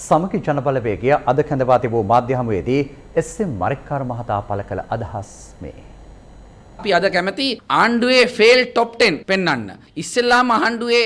සමගි ජනබලවේගය අද කැඳවා තිබූ මාධ්‍ය හමුවේදී එස්.එම්. මරික්කාර මහතා පළ කළ අදහස් මේ. අපි අද කැමති ආණ්ඩුවේ ෆෙල් টොප් 10 පෙන්වන්න. ඉස්සෙල්ලාම ආණ්ඩුවේ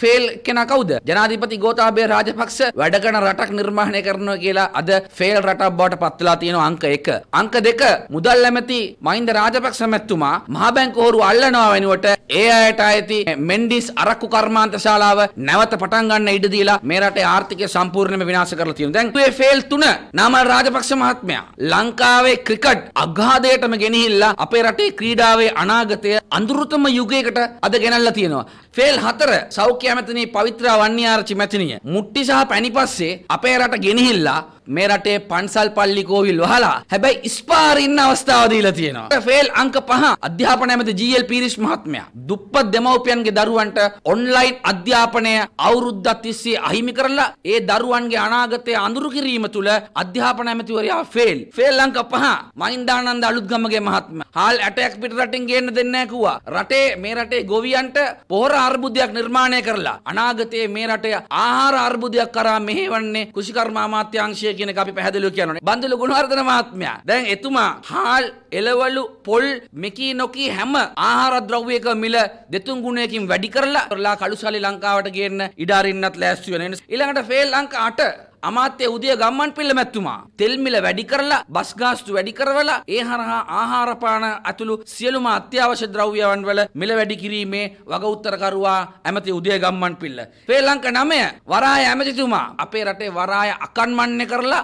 ෆෙල් කෙනා කවුද? ජනාධිපති ගෝතාබේ රාජපක්ෂ වැඩ කරන රටක් නිර්මාණය කරනවා කියලා අද ෆෙල් රටක් බවට පත් වෙලා තියෙනවා අංක 1. අංක 2 මුදල් ඇමති මහින්ද රාජපක්ෂ මැතිතුමා මහා බැංකුවරු අල්ලනවා වෙනුවට ඒ අයට ඇති මෙන්ඩිස් අරක්කු කර්මාන්ත ශාලාව නැවත පටන් ගන්න ඉඩ දීලා මේ රටේ ආර්ථිකය සම්පූර්ණයෙන්ම විනාශ කරලා තියෙනවා. දැන් ෆේල් 3 නාමල් රාජපක්ෂ මහත්මයා ලංකාවේ ක්‍රිකට් අගාධයටම ගෙනහිල්ලා අපේ රටේ ක්‍රීඩාවේ අනාගතය අඳුරුතම යුගයකට අද ගෙනල්ලා තියෙනවා. ෆේල් 4 සෞඛ්‍ය ඇමතිනි පවිත්‍රා වන්නිආරච්චි මැතිණිය මුට්ටි සහ පැණි පස්සේ අපේ රට ගෙනහිල්ලා මේ රටේ පන්සල් පල්ලි කෝවිල් වහලා හැබැයි ස්පාර් ඉන්න අවස්ථාව දීලා තියෙනවා. ෆේල් අංක 5 අධ්‍යාපන ඇමති ජී.එල්. පීරිස් මහත්මයා දුප්පත් දෙමව්පියන්ගේ දරුවන්ට ඔන්ලයින් අධ්‍යාපනය අවුරුද්ද 30 අහිමි කරලා ඒ දරුවන්ගේ අනාගතය අඳුරු කිරීම තුළ අධ්‍යාපන ඇමතිවරයා ෆේල්. ෆේල් අංක 5 මහින්දානන්ද අලුත්ගමගේ මහත්මයා හාල් ඇටැක් පිටරටින් ගේන්න දෙන්නේ නැහැ කිව්වා. රටේ මේ රටේ ගොවියන්ට පොහොර අර්බුදයක් නිර්මාණය කරලා අනාගතයේ මේ රටේ ආහාර අර්බුදයක් කරා මෙහෙවන්නේ කෘෂිකර්ම අමාත්‍යාංශයේ කියන අපි පැහැදිලිව කියනවනේ. බන්දුල ගුණවර්ධන මහත්මයා. දැන් එතුමා හාල්, එළවලු, පොල් මෙකී නොකී හැම ආහාර ද්‍රව්‍යයක මිල දෙතුන් ගුණයකින් වැඩි කරලා කරලා කළුසාලි ලංකාවට ගේන්න ඉඩ අරින්නත් ලෑස්ති වෙනවා. ඊළඟට ෆේල් ලංකා 8 අමාත්‍ය උදය ගම්මන් පිල්ල මැත්තුමා තෙල්මිල වැඩි කරලා බස් ගාස්තු වැඩි කරවලා ඒ හරහා ආහාරපාන ඇතුළු සියලුම අත්‍යවශ්‍ය ද්‍රව්‍යයන් වල මිල වැඩි කිරීමේ වගඋත්තරකරුවා ඇමති උදය ගම්මන් පිල්ල. ශ්‍රී ලංකා නමය වරාය ඇමතිතුමා අපේ රටේ වරාය අකන්මන්නේ කරලා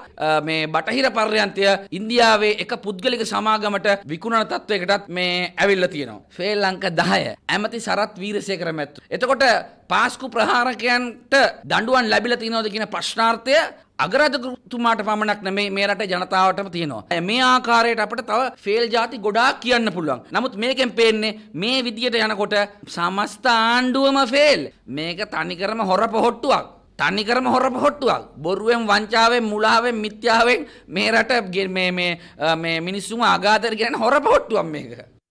මේ බටහිර පර්යන්තය ඉන්දියාවේ එක පුද්ගලික සමාගමට විකුණන තත්වයකටත් මේ ඇවිල්ලා තියෙනවා. ශ්‍රී ලංකා 10 ඇමති සරත් වීරසේකර මැත්තු. එතකොට පාස්කු ප්‍රහාරකයන්ට දඬුවම් ලැබිලා තියෙනවද කියන ප්‍රශ්නාර්ථය අගරාධතුමාට පමණක් නෙමේ මේ රටේ ජනතාවටම තියෙනවා. මේ ආකාරයට අපිට තව ෆේල් ಜಾති ගොඩාක් කියන්න පුළුවන්. නමුත් මේකෙන් පේන්නේ මේ විදියට යනකොට සමස්ත ආණ්ඩුවම ෆේල්. මේක තනිකරම හොර පොහට්ටුවක්. තනිකරම හොර පොහට්ටුවක්. බොරුවෙන් වංචාවෙන් මුලාවෙන් මිත්‍යාවෙන් මේ රට මේ මේ මේ මිනිස්සුම අගාතර කියන හොර පොහට්ටුවක් මේක.